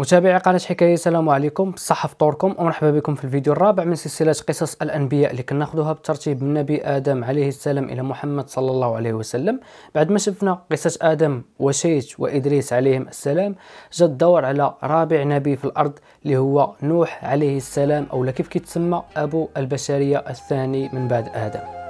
متابعي قناة حكاية السلام عليكم بصحة فطوركم ومرحبا بكم في الفيديو الرابع من سلسلة قصص الأنبياء اللي كناخذوها بترتيب من نبي آدم عليه السلام إلى محمد صلى الله عليه وسلم بعد ما شفنا قصة آدم وشيت وإدريس عليهم السلام جاء الدور على رابع نبي في الأرض اللي هو نوح عليه السلام أو كيف كيتسمى أبو البشرية الثاني من بعد آدم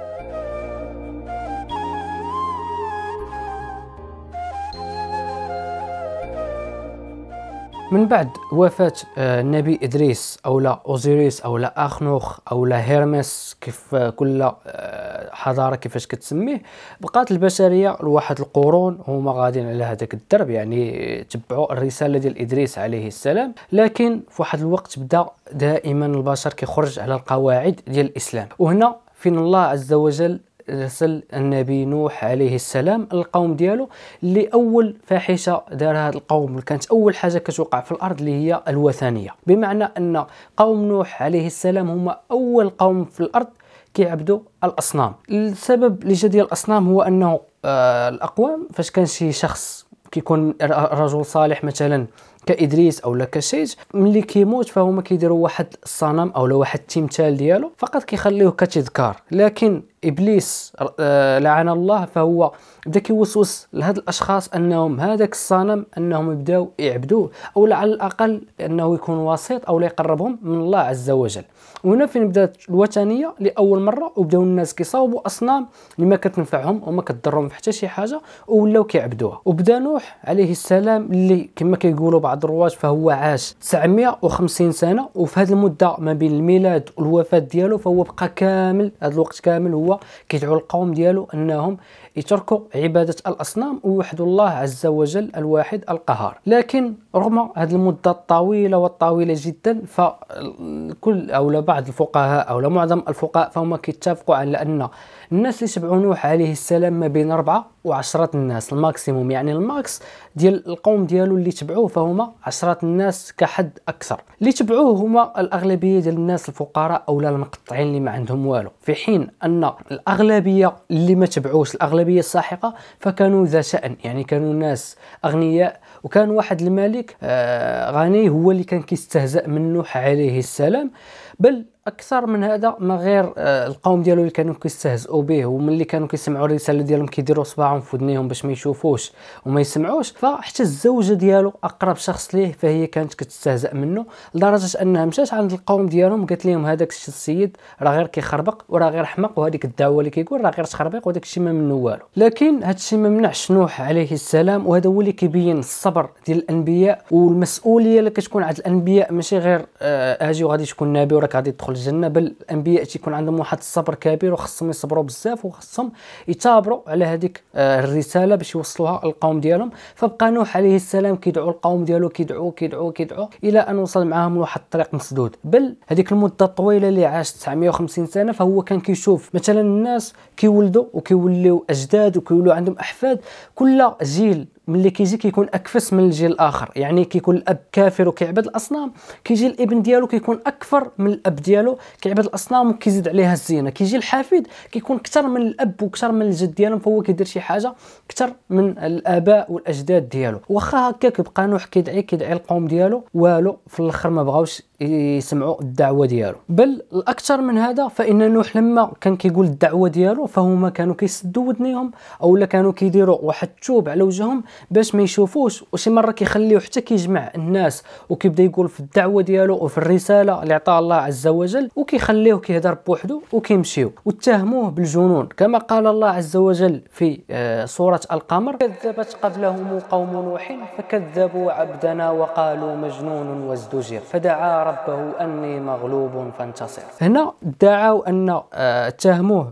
من بعد وفاة آه، النبي إدريس أو لا أوزيريس أو لا أخنوخ أو لا هيرمس كيف آه، كل آه، حضارة كيفاش كتسميه بقات البشرية لواحد القرون هما غاديين على هذاك الدرب يعني تبعوا الرسالة ديال إدريس عليه السلام لكن في واحد الوقت بدا دائما البشر كيخرج على القواعد ديال الإسلام وهنا فين الله عز وجل رسل النبي نوح عليه السلام القوم ديالو اللي اول فاحشه دارها هذا القوم اللي كانت اول حاجه كتوقع في الارض اللي هي الوثنيه بمعنى ان قوم نوح عليه السلام هما اول قوم في الارض كيعبدوا الاصنام السبب اللي جا ديال الاصنام هو انه آه الاقوام فاش كان شي شخص كيكون رجل صالح مثلا كادريس او كشيش ملي كيموت فهما كيديروا واحد الصنم او واحد التمثال ديالو فقط كيخليوه كتذكار لكن ابليس آه، لعن الله فهو بدا كيوسوس لهاد الاشخاص انهم هذاك الصنم انهم يبداو يعبدوه او على الاقل انه يكون وسيط او يقربهم من الله عز وجل وهنا فين بدات الوثنيه لاول مره وبداو الناس كيصاوبوا اصنام اللي ما كتنفعهم وما كتضرهم حتى شي حاجه ولاو كيعبدوها وبدا نوح عليه السلام اللي كما كيقولوا بعض الرواج فهو عاش 950 سنه وفي هذه المده ما بين الميلاد والوفاه ديالو فهو بقى كامل هذا الوقت كامل هو هو كيدعو القوم ديالو انهم يتركوا عبادة الأصنام ويوحدوا الله عز وجل الواحد القهار لكن رغم هذه المدة الطويلة والطويلة جدا فكل أو بعض الفقهاء أو معظم الفقهاء فهم كيتفقوا على أن الناس اللي تبعوا نوح عليه السلام ما بين أربعة وعشرة الناس الماكسيموم يعني الماكس ديال القوم ديالو اللي تبعوه فهما عشرة الناس كحد أكثر اللي تبعوه هما الأغلبية ديال الناس الفقراء أو المقطعين اللي ما عندهم والو في حين أن الأغلبية اللي ما تبعوش الأغلبية الأغلبية الساحقة فكانوا ذا شأن يعني كانوا ناس أغنياء وكان واحد الملك آه، غني هو اللي كان كيستهزأ من نوح عليه السلام بل اكثر من هذا ما غير آه، القوم ديالو اللي كانوا كيستهزؤوا به وملي كانوا كيسمعوا الرساله ديالهم كيديروا صباعهم في ودنيهم باش ما يشوفوش وما يسمعوش فحتى الزوجه ديالو اقرب شخص ليه فهي كانت كتستهزئ منه لدرجه انها مشات عند القوم ديالهم قالت لهم هذاك السيد راه غير كيخربق وراه غير حمق وهذيك الدعوه اللي كيقول راه غير تخربيق وداك الشيء ما منه والو لكن هذا الشيء ما منعش نوح عليه السلام وهذا هو اللي كيبين الصبر ديال الانبياء والمسؤوليه اللي كتكون عند الانبياء ماشي غير آه، اجي وغادي تكون نبي وراك غادي تدخل يدخل الجنه بل الانبياء تيكون عندهم واحد الصبر كبير وخصهم يصبروا بزاف وخصهم يتابروا على هذيك آه، الرساله باش يوصلوها للقوم ديالهم فبقى نوح عليه السلام كيدعو القوم ديالو كيدعو كيدعو كيدعو الى ان وصل معاهم لواحد الطريق مسدود بل هذيك المده الطويله اللي عاش 950 سنه فهو كان كيشوف مثلا الناس كيولدوا وكيوليو اجداد وكيوليو عندهم احفاد كل جيل ملي كيجي كيكون اكفس من الجيل الاخر يعني كيكون الاب كافر وكيعبد الاصنام كيجي الابن ديالو كيكون اكفر من الاب ديالو كيعبد الاصنام وكيزيد عليها الزينه كيجي الحفيد كيكون اكثر من الاب واكثر من الجد ديالهم فهو كيدير شي حاجه اكثر من الاباء والاجداد ديالو واخا هكاك بقى نوح كيدعي كيدعي القوم ديالو والو في الاخر ما بغاوش يسمعوا الدعوه ديالو بل الاكثر من هذا فان نوح لما كان كيقول الدعوه ديالو فهما كانوا كيسدوا ودنيهم او كانوا كيديروا واحد الثوب على وجههم باش ما يشوفوش وشي مره كيخليو حتى كيجمع الناس وكيبدا يقول في الدعوه ديالو وفي الرساله اللي عطاها الله عز وجل وكيخليه كيهضر بوحدو وكيمشيو واتهموه بالجنون كما قال الله عز وجل في آه، سوره القمر كذبت قبلهم قوم نوح فكذبوا عبدنا وقالوا مجنون وازدجر فدعا ربه أني مغلوب فانتصر هنا دعوا أن آه، اتهموه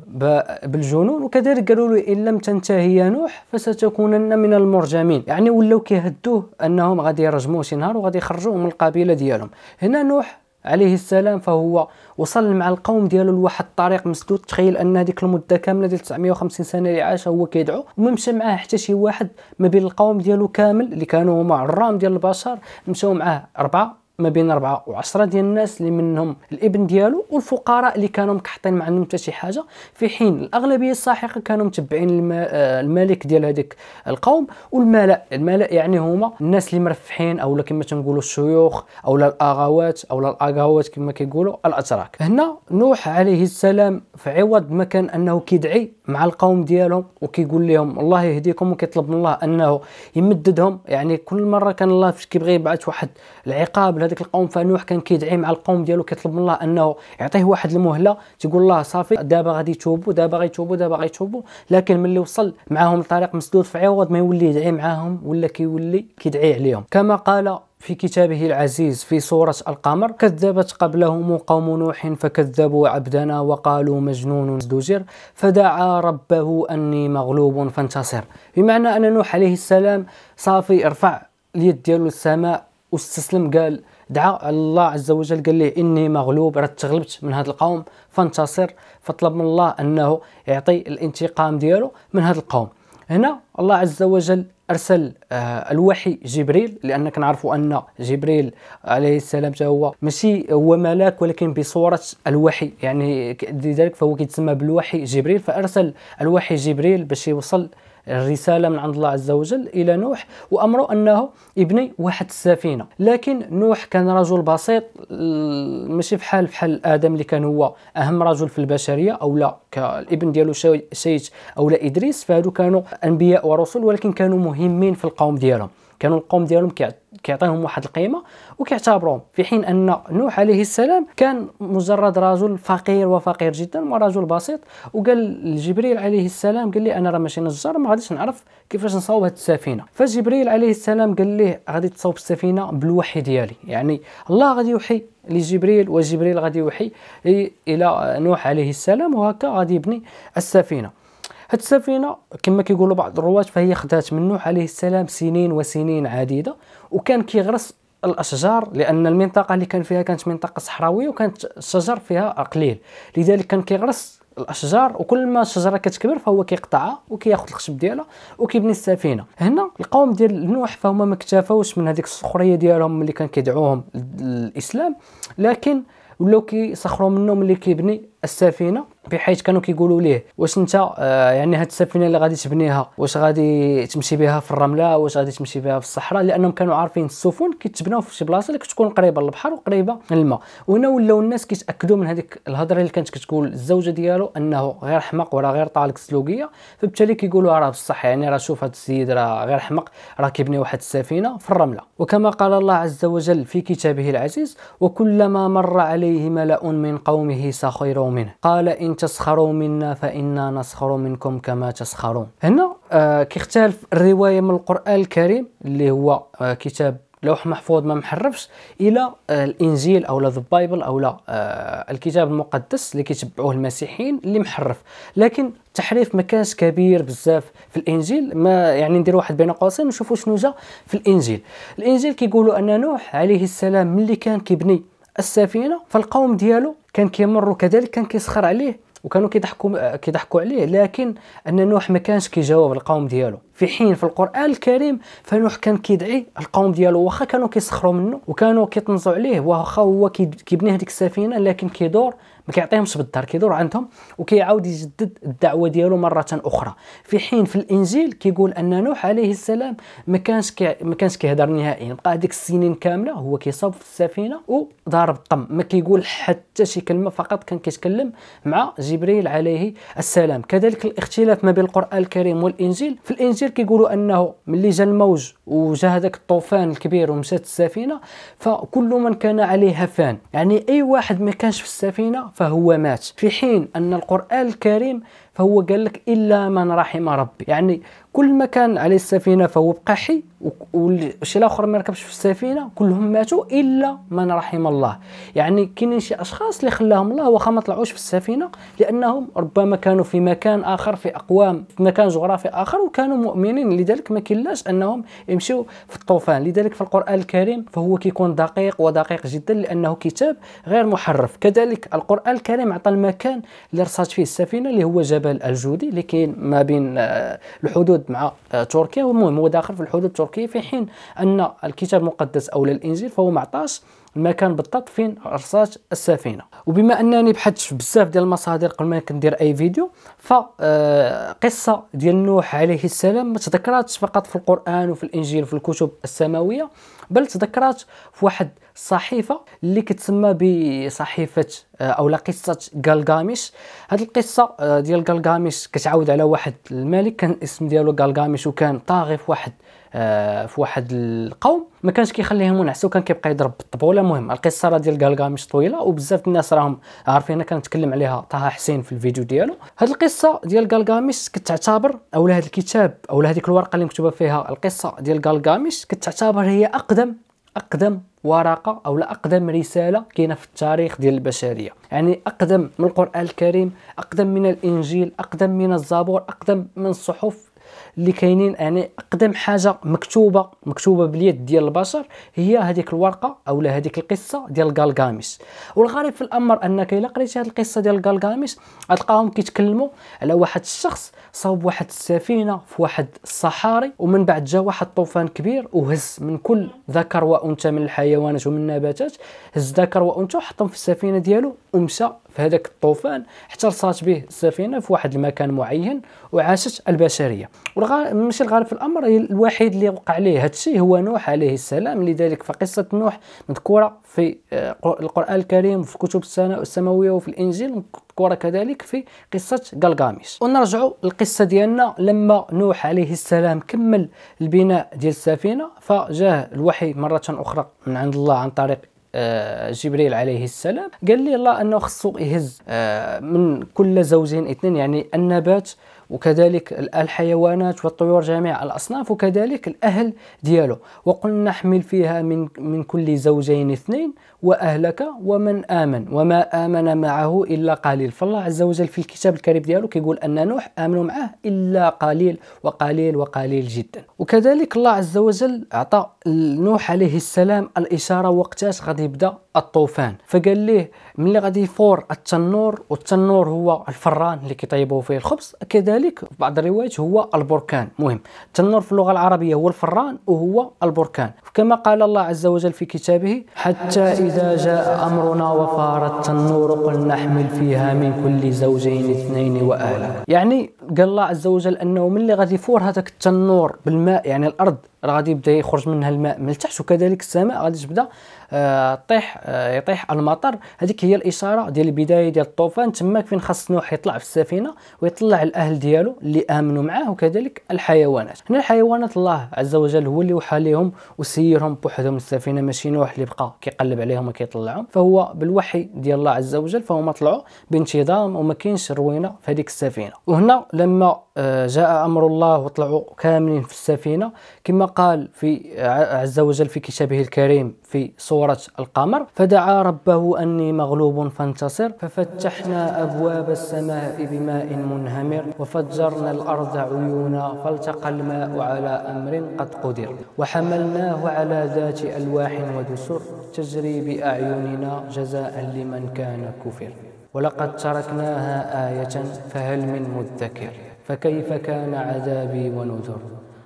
بالجنون وكذلك قالوا له إن لم تنتهي يا نوح فستكونن من المرجمين يعني ولاو كيهدوه أنهم غادي يرجموه شي نهار وغادي يخرجوه من القبيلة ديالهم هنا نوح عليه السلام فهو وصل مع القوم ديالو لواحد الطريق مسدود تخيل ان هذيك المده كامله ديال 950 سنه اللي عاش هو كيدعو وما مشى معاه حتى شي واحد ما بين القوم ديالو كامل اللي كانوا هما الرام ديال البشر مشاو معاه اربعه ما بين 4 و10 ديال الناس اللي منهم الابن ديالو والفقراء اللي كانوا مكحطين ما عندهم حتى شي حاجه في حين الاغلبيه الساحقه كانوا متبعين آه، الملك ديال هذيك القوم والملا الملا يعني هما الناس اللي مرفحين اولا كما تنقولوا الشيوخ اولا الاغاوات اولا الاغاوات كما كيقولوا الاتراك هنا نوح عليه السلام في عوض ما كان انه كيدعي مع القوم ديالهم وكيقول لهم الله يهديكم وكيطلب من الله انه يمددهم يعني كل مره كان الله كيبغي يبعث واحد العقاب هذاك القوم فنوح كان كيدعي مع القوم ديالو كيطلب من الله انه يعطيه واحد المهله تيقول الله صافي دابا غادي يتوبوا دابا غيتوبوا دابا غيتوبوا لكن ملي وصل معاهم الطريق مسدود في عوض ما يولي يدعي معاهم ولا كيولي كيدعي عليهم كما قال في كتابه العزيز في سورة القمر كذبت قبلهم قوم نوح فكذبوا عبدنا وقالوا مجنون ازدجر فدعا ربه أني مغلوب فانتصر بمعنى أن نوح عليه السلام صافي رفع اليد ديالو للسماء واستسلم قال دعا الله عز وجل قال له اني مغلوب راه تغلبت من هذا القوم فانتصر فطلب من الله انه يعطي الانتقام ديالو من هذا القوم هنا الله عز وجل ارسل آه، الوحي جبريل لان كنعرفوا ان جبريل عليه السلام هو ماشي هو ملاك ولكن بصوره الوحي يعني لذلك فهو كيتسمى بالوحي جبريل فارسل الوحي جبريل باش يوصل الرسالة من عند الله عز وجل إلى نوح وأمره أنه يبني واحد السفينة لكن نوح كان رجل بسيط ماشي بحال بحال آدم اللي كان هو أهم رجل في البشرية أو لا كالابن ديالو شيش أو لا إدريس فهادو كانوا أنبياء ورسل ولكن كانوا مهمين في القوم ديالهم كانوا القوم ديالهم كيعطيهم واحد القيمه وكيعتبروهم في حين ان نوح عليه السلام كان مجرد رجل فقير وفقير جدا ورجل بسيط وقال لجبريل عليه السلام قال لي انا راه ماشي نجار ما غاديش نعرف كيفاش نصاوب هذه السفينه فجبريل عليه السلام قال له غادي تصاوب السفينه بالوحي ديالي يعني الله غادي يوحي لجبريل وجبريل غادي يوحي الى نوح عليه السلام وهكا غادي يبني السفينه هاد السفينه كما كيقولوا بعض الرواة فهي خدات من نوح عليه السلام سنين وسنين عديده وكان كيغرس الاشجار لان المنطقه اللي كان فيها كانت منطقه صحراويه وكانت الشجر فيها قليل لذلك كان كيغرس الاشجار وكل ما الشجره كتكبر فهو كيقطعها وكياخذ الخشب ديالها وكيبني السفينه هنا القوم ديال نوح فهما ما اكتفاوش من هذيك السخريه ديالهم اللي كان كيدعوهم الاسلام لكن ولاو كيسخروا منهم اللي كيبني السفينه بحيث كانوا كيقولوا ليه واش انت آه يعني هاد السفينه اللي غادي تبنيها واش غادي تمشي بها في الرمله واش غادي تمشي بها في الصحراء لانهم كانوا عارفين السفن كيتبناو في شي بلاصه اللي كتكون قريبه للبحر وقريبه للماء وهنا ولاو الناس كيتاكدوا من هذيك الهضره اللي كانت كتقول الزوجه ديالو انه غير حمق وراه غير طالق سلوكيه فبالتالي كيقولوا آه، راه بصح يعني راه شوف هذا السيد راه غير حمق راه كيبني واحد السفينه في الرمله وكما قال الله عز وجل في كتابه العزيز وكلما مر عليه ملأ من قومه سخروا منه قال إن تسخروا منا فإنا نسخر منكم كما تسخرون هنا آه كيختلف الرواية من القرآن الكريم اللي هو آه كتاب لوح محفوظ ما محرفش الى آه، الانجيل او ذا بايبل او لا آه، الكتاب المقدس اللي كيتبعوه المسيحيين اللي محرف لكن التحريف ما كانش كبير بزاف في الانجيل ما يعني ندير واحد بين قوسين نشوفوا شنو جا في الانجيل الانجيل كيقولوا ان نوح عليه السلام ملي كان كيبني السفينه فالقوم ديالو كان كيمر وكذلك كان كيسخر عليه وكانوا كيضحكوا كيضحكوا عليه لكن ان نوح ما كانش كيجاوب القوم ديالو في حين في القران الكريم فنوح كان كيدعي القوم ديالو واخا كانوا كيسخروا منه وكانوا كيطنزوا عليه واخا هو كيبني هذيك السفينه لكن كيدور ما كيعطيهمش بالدار كيدور عندهم وكيعاود يجدد الدعوه ديالو مره اخرى في حين في الانجيل كيقول ان نوح عليه السلام ما كانش ما كانش كيهضر نهائيا بقى هذيك السنين كامله هو كيصوب في السفينه وضارب الطم ما كيقول حتى شي كلمه فقط كان كيتكلم مع جبريل عليه السلام كذلك الاختلاف ما بين القران الكريم والانجيل في الانجيل كيقولوا انه ملي جا الموج وجا هذاك الطوفان الكبير ومشات السفينه فكل من كان عليها فان يعني اي واحد ما كانش في السفينه فهو مات في حين أن القرآن الكريم فهو قال لك إلا من رحم ربي يعني كل ما كان على السفينه فهو بقى حي والشي الاخر ما ركبش في السفينه كلهم ماتوا الا من رحم الله يعني كاينين شي اشخاص اللي خلاهم الله واخا ما طلعوش في السفينه لانهم ربما كانوا في مكان اخر في اقوام في مكان جغرافي اخر وكانوا مؤمنين لذلك ما كلاش انهم يمشيو في الطوفان لذلك في القران الكريم فهو كيكون دقيق ودقيق جدا لانه كتاب غير محرف كذلك القران الكريم عطى المكان اللي رصات فيه السفينه اللي هو جبل الجودي اللي كاين ما بين آه، الحدود الحدود مع تركيا والمهم هو داخل في الحدود التركيه في حين ان الكتاب المقدس او الانجيل فهو معطاش المكان بالضبط فين عرصات السفينه وبما انني بحثت في بزاف ديال المصادر قبل ما كندير اي فيديو فقصه آه، ديال نوح عليه السلام ما تذكراتش فقط في القران وفي الانجيل وفي الكتب السماويه بل تذكرات في واحد الصحيفه اللي كتسمى بصحيفه آه، او قصه غالغاميش هذه القصه آه، ديال غالغاميش كتعاود على واحد الملك كان الاسم ديالو غالغاميش وكان طاغي في واحد آه، في واحد القوم ما كانش كيخليهم ينعسوا كان كيبقى يضرب بالطبوله المهم القصه راه ديال جلجامش طويله وبزاف الناس راهم عارفينها كنتكلم عليها طه حسين في الفيديو ديالو هاد القصه ديال جلجامش كتعتبر او هاد الكتاب او هذيك الورقه اللي مكتوبه فيها القصه ديال جلجامش كتعتبر هي اقدم اقدم ورقه او لا اقدم رساله كاينه في التاريخ ديال البشريه يعني اقدم من القران الكريم اقدم من الانجيل اقدم من الزبور اقدم من الصحف اللي كاينين يعني اقدم حاجه مكتوبه مكتوبه باليد ديال البشر هي هذيك الورقه او هذيك القصه ديال غالغاميش والغريب في الامر انك الا قريتي هذه القصه ديال غالغاميش غتلقاهم كيتكلموا على واحد الشخص صوب واحد السفينه في واحد الصحاري ومن بعد جا واحد الطوفان كبير وهز من كل ذكر وانثى من الحيوانات ومن النباتات هز ذكر وانثى وحطهم في السفينه ديالو ومشى في هذاك الطوفان حتى رصات به السفينه في واحد المكان معين وعاشت البشريه والغالب ماشي الغالب في الامر الوحيد اللي وقع عليه هذا الشيء هو نوح عليه السلام لذلك فقصه نوح مذكوره في آه، القران الكريم وفي الكتب السماويه وفي الانجيل مذكوره كذلك في قصه غلغامش ونرجعوا للقصه ديالنا لما نوح عليه السلام كمل البناء ديال السفينه فجاه الوحي مره اخرى من عند الله عن طريق آه، جبريل عليه السلام قال لي الله انه خصو يهز آه، من كل زوجين اثنين يعني النبات وكذلك الحيوانات والطيور جميع الاصناف وكذلك الاهل ديالو وقلنا نحمل فيها من من كل زوجين اثنين واهلك ومن امن وما امن معه الا قليل فالله عز وجل في الكتاب الكريم ديالو كيقول ان نوح امنوا معه الا قليل وقليل وقليل جدا وكذلك الله عز وجل اعطى نوح عليه السلام الاشاره وقتاش غادي غادي يبدا الطوفان فقال ليه ملي غادي يفور التنور والتنور هو الفران اللي كيطيبوا فيه الخبز كذلك في بعض الروايات هو البركان مهم التنور في اللغه العربيه هو الفران وهو البركان كما قال الله عز وجل في كتابه حتى اذا جاء امرنا وفار التنور قل نحمل فيها من كل زوجين اثنين واهلك يعني قال الله عز وجل انه ملي غادي يفور هذاك التنور بالماء يعني الارض راه غادي يبدا يخرج منها الماء من التحت وكذلك السماء غادي تبدا آه، طيح آه، يطيح المطر هذيك هي الاشاره ديال البدايه ديال الطوفان تماك فين خاص نوح يطلع في السفينه ويطلع الاهل ديالو اللي امنوا معاه وكذلك الحيوانات هنا الحيوانات الله عز وجل هو اللي وحى لهم وسيرهم بوحدهم السفينه ماشي نوح اللي بقى كيقلب عليهم وكيطلعهم فهو بالوحي ديال الله عز وجل فهما طلعوا بانتظام وما كاينش روينه في هذيك السفينه وهنا لما آه، جاء امر الله وطلعوا كاملين في السفينه كما قال في آه، عز وجل في كتابه الكريم في صورة القمر فدعا ربه أني مغلوب فانتصر ففتحنا أبواب السماء بماء منهمر وفجرنا الأرض عيونا فالتقى الماء على أمر قد قدر وحملناه على ذات ألواح ودسر تجري بأعيننا جزاء لمن كان كفر ولقد تركناها آية فهل من مدكر فكيف كان عذابي ونذر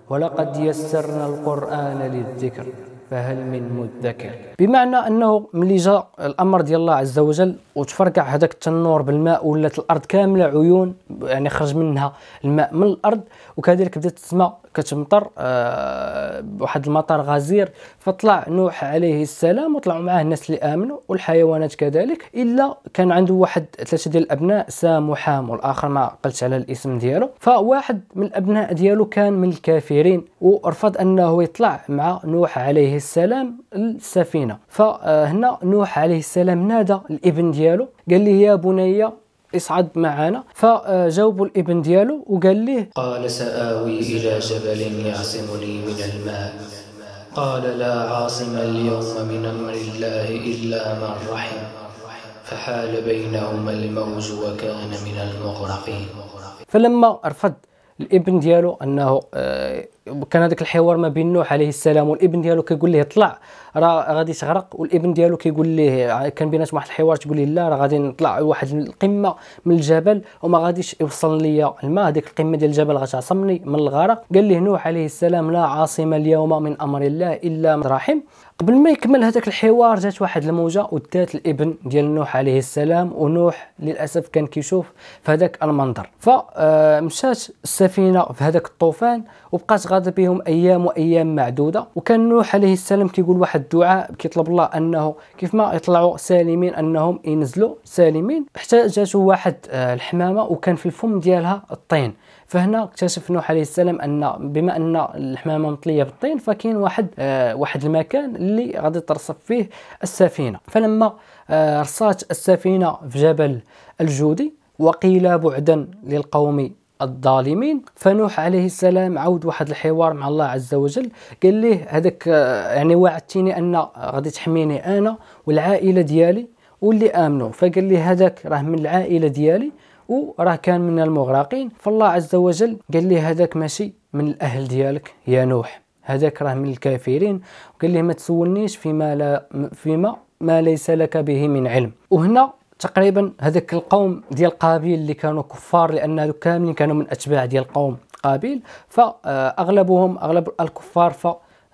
ولقد يسرنا القرآن للذكر فهل من مدكر بمعنى انه ملي جا الامر ديال الله عز وجل وتفركع هذاك التنور بالماء ولات الارض كامله عيون يعني خرج منها الماء من الارض وكذلك بدات السماء كتمطر آه المطر غزير فطلع نوح عليه السلام وطلعوا معاه الناس اللي امنوا والحيوانات كذلك الا كان عنده واحد ثلاثه ديال الابناء سام وحام والاخر ما قلت على الاسم ديالو فواحد من الابناء ديالو كان من الكافرين ورفض انه يطلع مع نوح عليه عليه السلام السفينة فهنا نوح عليه السلام نادى الابن ديالو قال له يا بني اصعد معنا فجاوبوا الابن ديالو وقال له قال سآوي إلى جبل يعصمني من الماء قال لا عاصم اليوم من أمر الله إلا من رحم فحال بينهما الموج وكان من المغرقين فلما رفض الابن ديالو انه آه، كان هذاك الحوار ما بين نوح عليه السلام والابن ديالو كيقول ليه طلع راه غادي تغرق والابن ديالو كيقول ليه كان بيناتهم واحد الحوار تقول ليه لا راه غادي نطلع واحد القمه من الجبل وما غاديش يوصل ليا الماء هذيك القمه ديال الجبل غتعصمني من الغرق قال ليه نوح عليه السلام لا عاصم اليوم من امر الله الا من رحم قبل ما يكمل هذاك الحوار جات واحد الموجه ودات الابن ديال نوح عليه السلام ونوح للاسف كان كيشوف في هذاك المنظر فمشات السفينه في هذاك الطوفان وبقات غدا بهم ايام وايام معدوده وكان نوح عليه السلام كيقول واحد الدعاء كيطلب الله انه كيف ما يطلعوا سالمين انهم ينزلوا سالمين حتى جاته واحد آه، الحمامه وكان في الفم ديالها الطين فهنا اكتشف نوح عليه السلام ان بما ان الحمامه مطليه بالطين فكاين واحد آه واحد المكان اللي غادي ترصف فيه السفينه فلما آه رصات السفينه في جبل الجودي وقيل بعدا للقوم الظالمين فنوح عليه السلام عاود واحد الحوار مع الله عز وجل قال ليه هذاك يعني وعدتيني ان غادي تحميني انا والعائله ديالي واللي امنوا فقال لي هذاك راه من العائله ديالي وراه كان من المغرقين فالله عز وجل قال لي هذاك ماشي من الاهل ديالك يا نوح هذاك راه من الكافرين وقال له ما تسولنيش فيما لا فيما ما ليس لك به من علم وهنا تقريبا هذاك القوم ديال قابيل اللي كانوا كفار لان هذو كاملين كانوا من اتباع ديال قوم قابيل فاغلبهم اغلب الكفار ف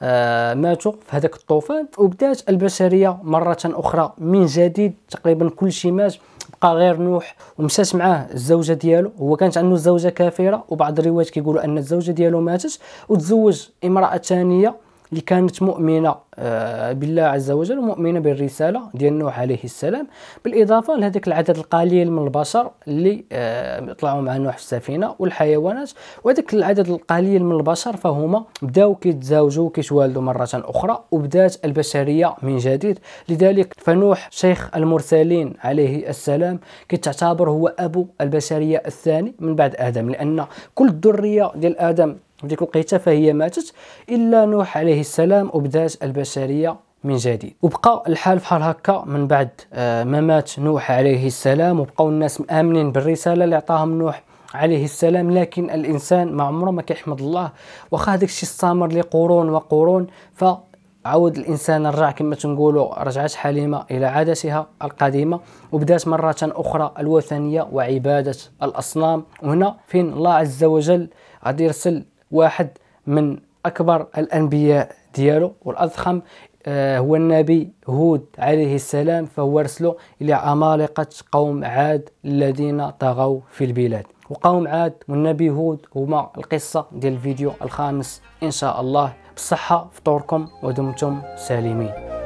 آه، ماتوا في هذاك الطوفان وبدات البشريه مره اخرى من جديد تقريبا كل شيء مات بقى غير نوح ومشات معاه الزوجه ديالو هو كانت عنده زوجه كافره وبعض الروايات كيقولوا ان الزوجه ديالو ماتت وتزوج امراه ثانيه اللي كانت مؤمنه آه، بالله عز وجل ومؤمنه بالرساله ديال نوح عليه السلام بالاضافه لهذاك العدد القليل من البشر اللي آه، طلعوا مع نوح في السفينه والحيوانات وهذاك العدد القليل من البشر فهما بداو كيتزاوجوا كيتوالدوا مره اخرى وبدات البشريه من جديد لذلك فنوح شيخ المرسلين عليه السلام كيتعتبر هو ابو البشريه الثاني من بعد ادم لان كل الذريه ديال ادم في ديك الوقيته فهي ماتت الا نوح عليه السلام وبدات البشريه البشريه من جديد وبقى الحال بحال هكا من بعد آه، ما مات نوح عليه السلام وبقاو الناس مآمنين بالرساله اللي عطاهم نوح عليه السلام لكن الانسان ما عمره ما كيحمد الله واخا هذاك الشيء استمر لقرون وقرون ف الانسان رجع كما تنقولوا رجعت حليمه الى عادتها القديمه وبدات مره اخرى الوثنيه وعباده الاصنام وهنا فين الله عز وجل غادي يرسل واحد من اكبر الانبياء ديالو والاضخم آه، هو النبي هود عليه السلام فهو رسله الى عمالقه قوم عاد الذين طغوا في البلاد وقوم عاد والنبي هود هما القصه ديال الفيديو الخامس ان شاء الله بالصحه فطوركم ودمتم سالمين